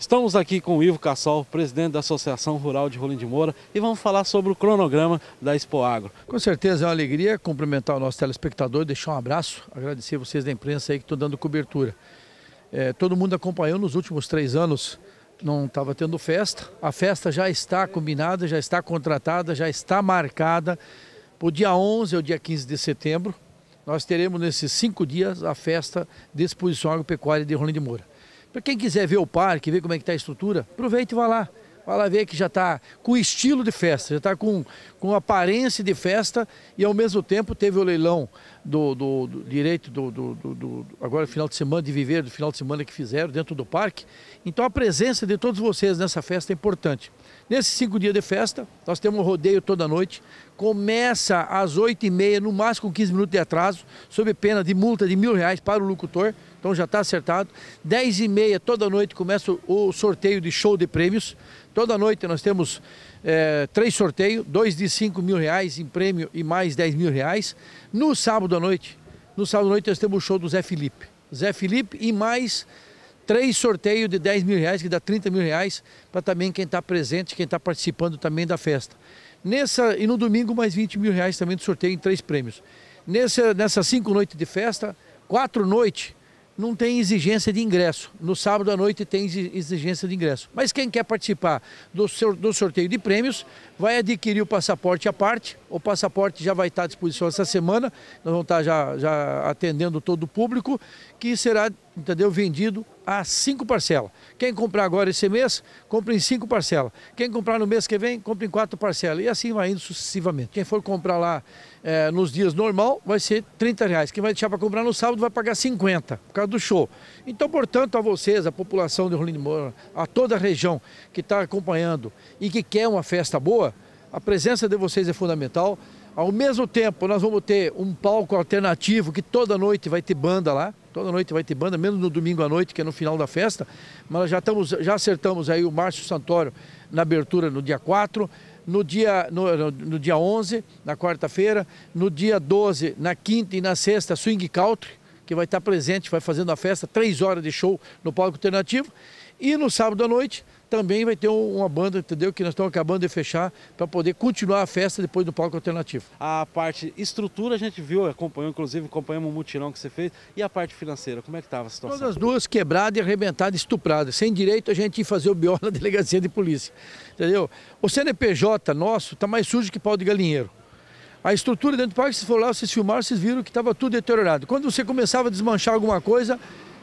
Estamos aqui com o Ivo Cassol, presidente da Associação Rural de Rolim de Moura, e vamos falar sobre o cronograma da Expo Agro. Com certeza é uma alegria cumprimentar o nosso telespectador, deixar um abraço, agradecer vocês da imprensa aí que estão dando cobertura. É, todo mundo acompanhou nos últimos três anos, não estava tendo festa. A festa já está combinada, já está contratada, já está marcada para o dia 11 ou dia 15 de setembro. Nós teremos nesses cinco dias a festa de exposição agropecuária de Rolim de Moura. Para quem quiser ver o parque, ver como é que está a estrutura, aproveita e vá lá. vá lá ver que já está com estilo de festa, já está com, com aparência de festa e ao mesmo tempo teve o leilão do, do, do direito do, do, do, agora final de semana de viver, do final de semana que fizeram dentro do parque. Então a presença de todos vocês nessa festa é importante. Nesses cinco dias de festa, nós temos um rodeio toda noite. Começa às oito e meia, no máximo com 15 minutos de atraso, sob pena de multa de mil reais para o locutor. Então já está acertado. Dez e meia, toda noite, começa o sorteio de show de prêmios. Toda noite nós temos é, três sorteios, dois de cinco mil reais em prêmio e mais dez mil reais. No sábado à noite, no sábado à noite nós temos o show do Zé Felipe. Zé Felipe e mais três sorteios de 10 mil reais, que dá 30 mil reais, para também quem está presente, quem está participando também da festa. Nessa, e no domingo, mais 20 mil reais também de sorteio em três prêmios. Nessa, nessas cinco noites de festa, quatro noites, não tem exigência de ingresso. No sábado à noite tem exigência de ingresso. Mas quem quer participar do, sorteio de prêmios vai adquirir o passaporte à parte. O passaporte já vai estar à disposição essa semana. Nós vamos estar já, já atendendo todo o público, que será entendeu? Vendido a cinco parcelas. Quem comprar agora esse mês, compra em cinco parcelas. Quem comprar no mês que vem, compra em quatro parcelas. E assim vai indo sucessivamente. Quem for comprar lá é, nos dias normal, vai ser 30 reais. Quem vai deixar para comprar no sábado vai pagar 50, por causa do show. Então, portanto, a vocês, a população de Rolim de Moura, a toda a região que está acompanhando e que quer uma festa boa, a presença de vocês é fundamental. Ao mesmo tempo, nós vamos ter um palco alternativo que toda noite vai ter banda lá. Toda noite vai ter banda, menos no domingo à noite, que é no final da festa. Mas já, estamos, já acertamos aí o Márcio Santoro na abertura no dia 4, no dia, no, no, dia 11, na quarta-feira, no dia 12, na quinta e na sexta, Swing Country, que vai estar presente, vai fazendo a festa, três horas de show no palco alternativo. E no sábado à noite, também vai ter uma banda, entendeu? Que nós estamos acabando de fechar para poder continuar a festa depois do palco alternativo. A parte estrutura a gente viu, acompanhou, inclusive acompanhamos o mutirão que você fez. E a parte financeira, como é que estava a situação? Todas as duas quebradas e arrebentadas, estupradas. Sem direito a gente ir fazer o BO na delegacia de polícia, entendeu? O CNPJ nosso está mais sujo que pau de galinheiro. A estrutura dentro do parque, vocês foram lá, vocês filmaram, vocês viram que estava tudo deteriorado. Quando você começava a desmanchar alguma coisa,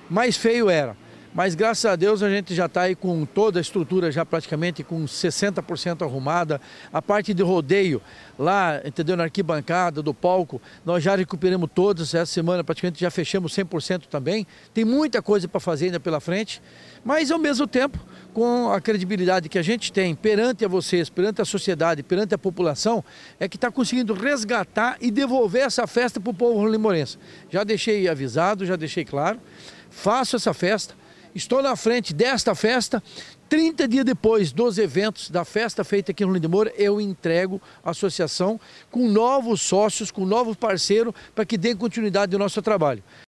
mais feio era. Mas graças a Deus a gente já está aí com toda a estrutura já praticamente com 60% arrumada. A parte de rodeio, lá, entendeu, na arquibancada, do palco, nós já recuperamos todas. Essa semana praticamente já fechamos 100% também. Tem muita coisa para fazer ainda pela frente, mas ao mesmo tempo, com a credibilidade que a gente tem perante a vocês, perante a sociedade, perante a população, é que está conseguindo resgatar e devolver essa festa para o povo limorense. Já deixei avisado, já deixei claro. Faço essa festa Estou na frente desta festa. 30 dias depois dos eventos da festa feita aqui no Lindemora, eu entrego a associação com novos sócios, com novos parceiros, para que dê continuidade ao nosso trabalho.